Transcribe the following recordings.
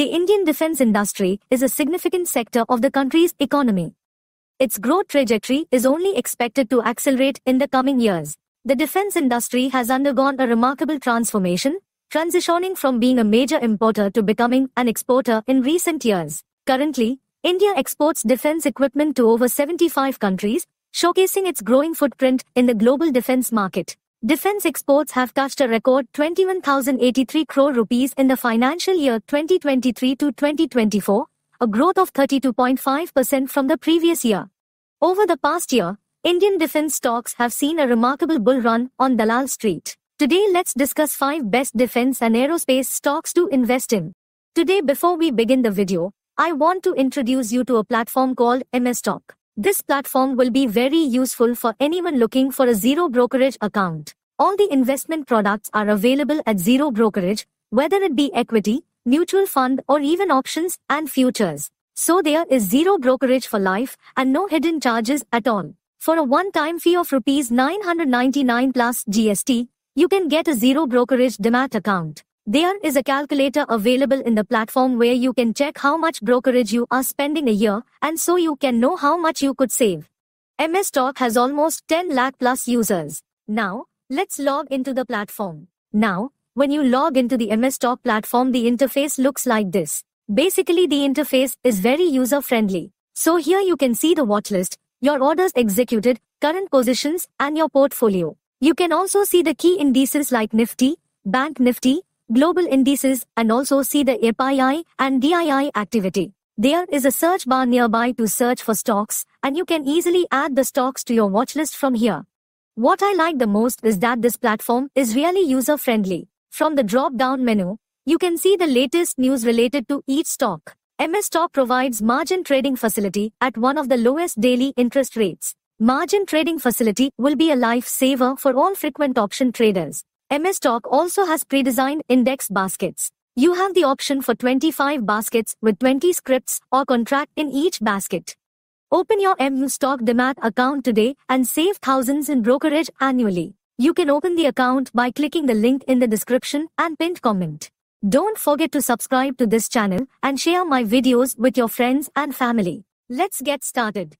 The Indian defense industry is a significant sector of the country's economy. Its growth trajectory is only expected to accelerate in the coming years. The defense industry has undergone a remarkable transformation, transitioning from being a major importer to becoming an exporter in recent years. Currently, India exports defense equipment to over 75 countries, showcasing its growing footprint in the global defense market. Defense exports have touched a record 21,083 crore rupees in the financial year 2023 to 2024, a growth of 32.5% from the previous year. Over the past year, Indian defense stocks have seen a remarkable bull run on Dalal Street. Today let's discuss 5 best defense and aerospace stocks to invest in. Today before we begin the video, I want to introduce you to a platform called MS This platform will be very useful for anyone looking for a zero brokerage account. All the investment products are available at zero brokerage, whether it be equity, mutual fund or even options and futures. So there is zero brokerage for life and no hidden charges at all. For a one-time fee of rupees 999 plus GST, you can get a zero brokerage DEMAT account. There is a calculator available in the platform where you can check how much brokerage you are spending a year and so you can know how much you could save. MS Talk has almost 10 lakh plus users. Now, Let's log into the platform. Now, when you log into the MS Talk platform, the interface looks like this. Basically, the interface is very user-friendly. So here you can see the watchlist, your orders executed, current positions, and your portfolio. You can also see the key indices like Nifty, Bank Nifty, global indices, and also see the API and DII activity. There is a search bar nearby to search for stocks, and you can easily add the stocks to your watchlist from here. What I like the most is that this platform is really user-friendly. From the drop-down menu, you can see the latest news related to each stock. MS Stock provides margin trading facility at one of the lowest daily interest rates. Margin trading facility will be a lifesaver for all frequent option traders. MS Stock also has pre-designed index baskets. You have the option for 25 baskets with 20 scripts or contract in each basket. Open your MU Stock Demat account today and save thousands in brokerage annually. You can open the account by clicking the link in the description and pinned comment. Don't forget to subscribe to this channel and share my videos with your friends and family. Let's get started.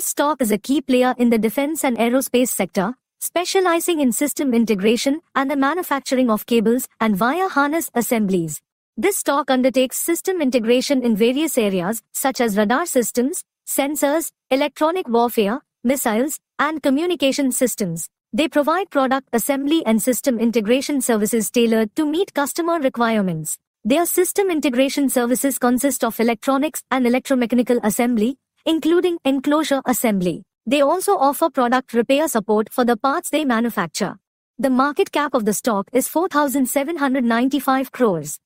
Stock is a key player in the defense and aerospace sector, specializing in system integration and the manufacturing of cables and wire harness assemblies. This stock undertakes system integration in various areas such as radar systems, sensors, electronic warfare, missiles, and communication systems. They provide product assembly and system integration services tailored to meet customer requirements. Their system integration services consist of electronics and electromechanical assembly, including enclosure assembly. They also offer product repair support for the parts they manufacture. The market cap of the stock is 4,795 crores.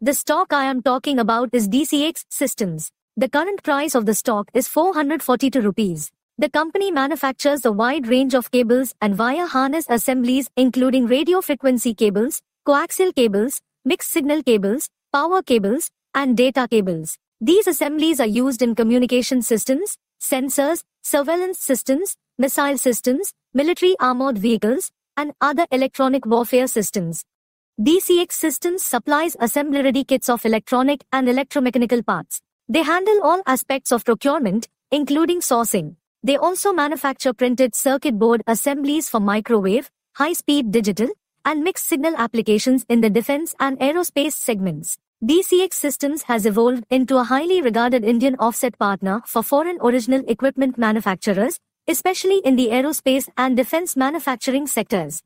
The stock I am talking about is DCX Systems. The current price of the stock is 442 rupees. The company manufactures a wide range of cables and wire harness assemblies including radio frequency cables, coaxial cables, mixed signal cables, power cables, and data cables. These assemblies are used in communication systems, sensors, surveillance systems, missile systems, military armored vehicles, and other electronic warfare systems. DCX Systems supplies assembly ready kits of electronic and electromechanical parts. They handle all aspects of procurement, including sourcing. They also manufacture printed circuit board assemblies for microwave, high-speed digital, and mixed signal applications in the defense and aerospace segments. DCX Systems has evolved into a highly regarded Indian offset partner for foreign original equipment manufacturers, especially in the aerospace and defense manufacturing sectors.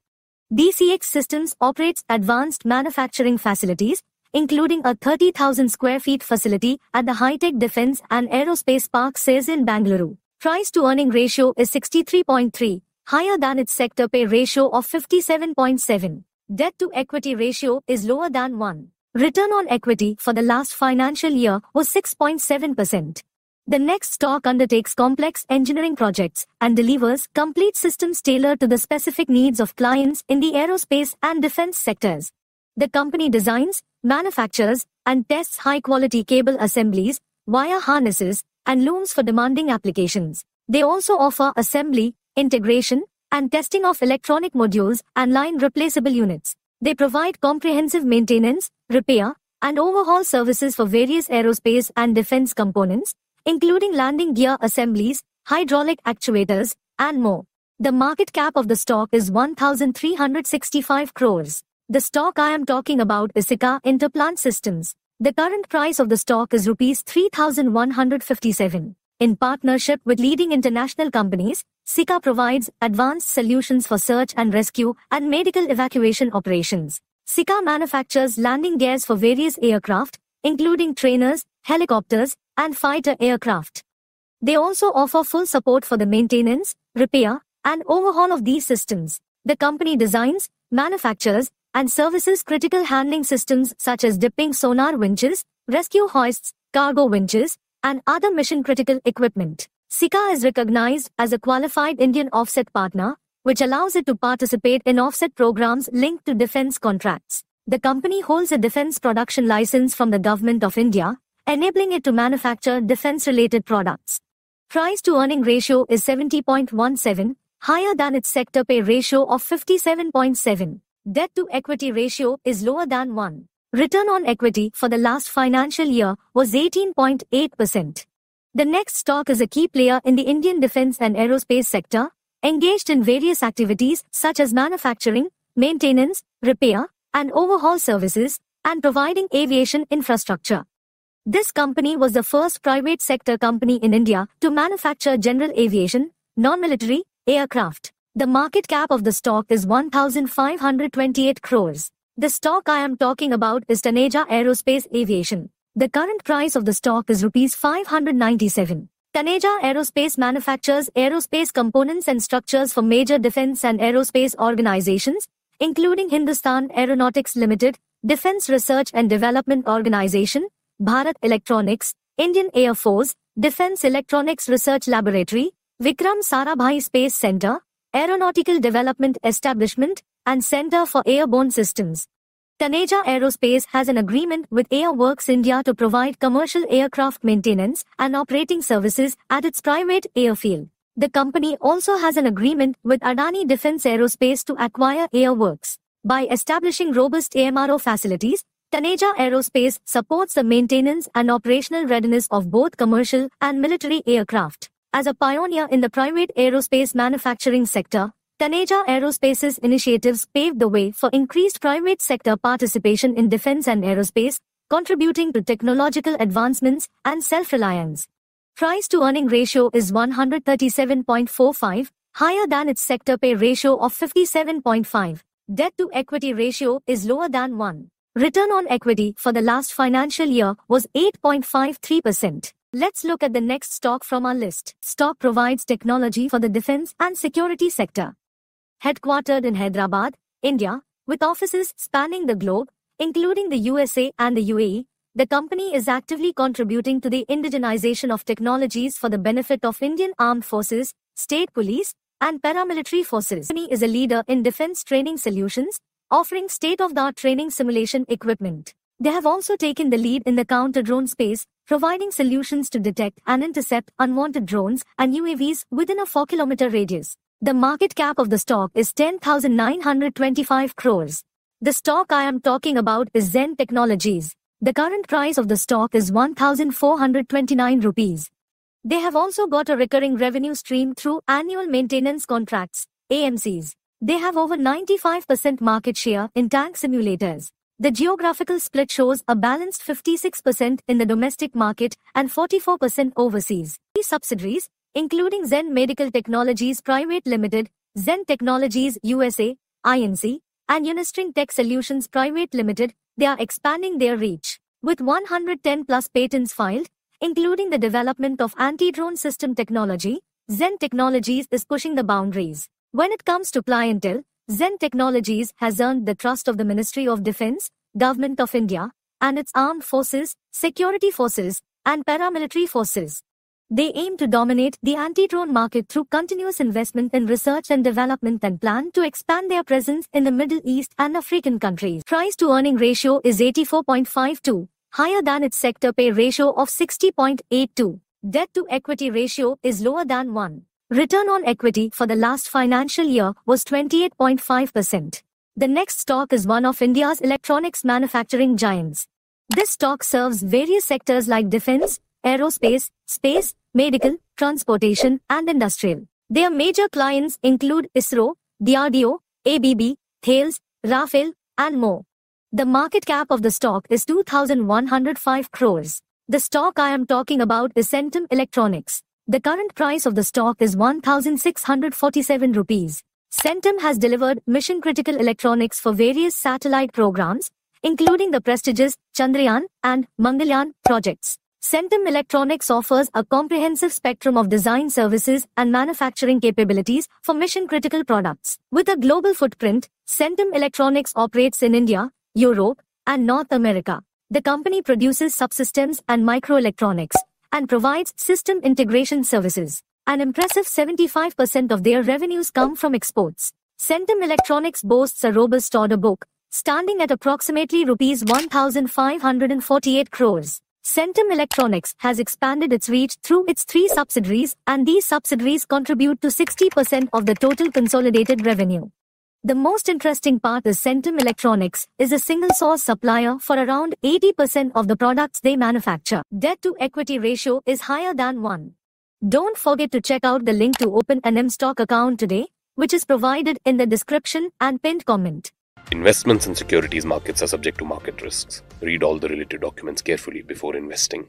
DCX Systems operates advanced manufacturing facilities, including a 30,000 square feet facility at the High-Tech Defense and Aerospace Park says in Bangalore. Price to earning ratio is 63.3, higher than its sector pay ratio of 57.7. Debt to equity ratio is lower than 1. Return on equity for the last financial year was 6.7%. The next stock undertakes complex engineering projects and delivers complete systems tailored to the specific needs of clients in the aerospace and defense sectors. The company designs, manufactures, and tests high-quality cable assemblies, wire harnesses, and looms for demanding applications. They also offer assembly, integration, and testing of electronic modules and line replaceable units. They provide comprehensive maintenance, repair, and overhaul services for various aerospace and defense components, including landing gear assemblies, hydraulic actuators, and more. The market cap of the stock is 1,365 crores. The stock I am talking about is Sika Interplant Systems. The current price of the stock is rupees 3157. In partnership with leading international companies, Sika provides advanced solutions for search and rescue and medical evacuation operations. Sika manufactures landing gears for various aircraft, including trainers, helicopters, and fighter aircraft. They also offer full support for the maintenance, repair, and overhaul of these systems. The company designs, manufactures, and services critical handling systems such as dipping sonar winches, rescue hoists, cargo winches, and other mission-critical equipment. SICA is recognized as a qualified Indian offset partner, which allows it to participate in offset programs linked to defense contracts. The company holds a defense production license from the Government of India, enabling it to manufacture defense-related products. Price-to-earning ratio is 70.17, higher than its sector pay ratio of 57.7 debt to equity ratio is lower than 1. Return on equity for the last financial year was 18.8%. The next stock is a key player in the Indian defense and aerospace sector, engaged in various activities such as manufacturing, maintenance, repair, and overhaul services, and providing aviation infrastructure. This company was the first private sector company in India to manufacture general aviation, non-military, aircraft. The market cap of the stock is 1528 crores. The stock I am talking about is Taneja Aerospace Aviation. The current price of the stock is rupees 597. Taneja Aerospace manufactures aerospace components and structures for major defense and aerospace organizations, including Hindustan Aeronautics Limited, Defense Research and Development Organization, Bharat Electronics, Indian Air Force, Defense Electronics Research Laboratory, Vikram Sarabhai Space Center, Aeronautical Development Establishment, and Center for Airborne Systems. Taneja Aerospace has an agreement with Airworks India to provide commercial aircraft maintenance and operating services at its private airfield. The company also has an agreement with Adani Defence Aerospace to acquire Airworks. By establishing robust AMRO facilities, Taneja Aerospace supports the maintenance and operational readiness of both commercial and military aircraft. As a pioneer in the private aerospace manufacturing sector, Taneja Aerospace's initiatives paved the way for increased private sector participation in defense and aerospace, contributing to technological advancements and self-reliance. Price-to-earning ratio is 137.45, higher than its sector pay ratio of 57.5. Debt-to-equity ratio is lower than 1. Return on equity for the last financial year was 8.53%. Let's look at the next stock from our list. Stock provides technology for the defense and security sector. Headquartered in Hyderabad, India, with offices spanning the globe, including the USA and the UAE, the company is actively contributing to the indigenization of technologies for the benefit of Indian armed forces, state police, and paramilitary forces. The company is a leader in defense training solutions, offering state-of-the-art training simulation equipment. They have also taken the lead in the counter-drone space, providing solutions to detect and intercept unwanted drones and UAVs within a 4-kilometer radius. The market cap of the stock is 10,925 crores. The stock I am talking about is Zen Technologies. The current price of the stock is 1,429 rupees. They have also got a recurring revenue stream through annual maintenance contracts, AMCs. They have over 95% market share in tank simulators. The geographical split shows a balanced 56% in the domestic market and 44% overseas. The subsidiaries, including Zen Medical Technologies Private Limited, Zen Technologies USA, INC, and Unistring Tech Solutions Private Limited, they are expanding their reach. With 110 plus patents filed, including the development of anti-drone system technology, Zen Technologies is pushing the boundaries. When it comes to clientele, Zen Technologies has earned the trust of the Ministry of Defense, Government of India, and its armed forces, security forces, and paramilitary forces. They aim to dominate the anti-drone market through continuous investment in research and development and plan to expand their presence in the Middle East and African countries. Price to earning ratio is 84.52, higher than its sector pay ratio of 60.82. Debt to equity ratio is lower than 1. Return on equity for the last financial year was 28.5%. The next stock is one of India's electronics manufacturing giants. This stock serves various sectors like defense, aerospace, space, medical, transportation, and industrial. Their major clients include ISRO, DRDO, ABB, Thales, Rafael, and more. The market cap of the stock is 2,105 crores. The stock I am talking about is Centum Electronics. The current price of the stock is 1,647 rupees. Centum has delivered mission-critical electronics for various satellite programs, including the prestigious Chandrayaan and Mangalyaan projects. Centum Electronics offers a comprehensive spectrum of design services and manufacturing capabilities for mission-critical products. With a global footprint, Centum Electronics operates in India, Europe, and North America. The company produces subsystems and microelectronics and provides system integration services. An impressive 75% of their revenues come from exports. Centum Electronics boasts a robust order book, standing at approximately rupees 1,548 crores. Centum Electronics has expanded its reach through its three subsidiaries and these subsidiaries contribute to 60% of the total consolidated revenue. The most interesting part is Centum Electronics is a single source supplier for around 80% of the products they manufacture. Debt to equity ratio is higher than 1. Don't forget to check out the link to open an M stock account today, which is provided in the description and pinned comment. Investments in securities markets are subject to market risks. Read all the related documents carefully before investing.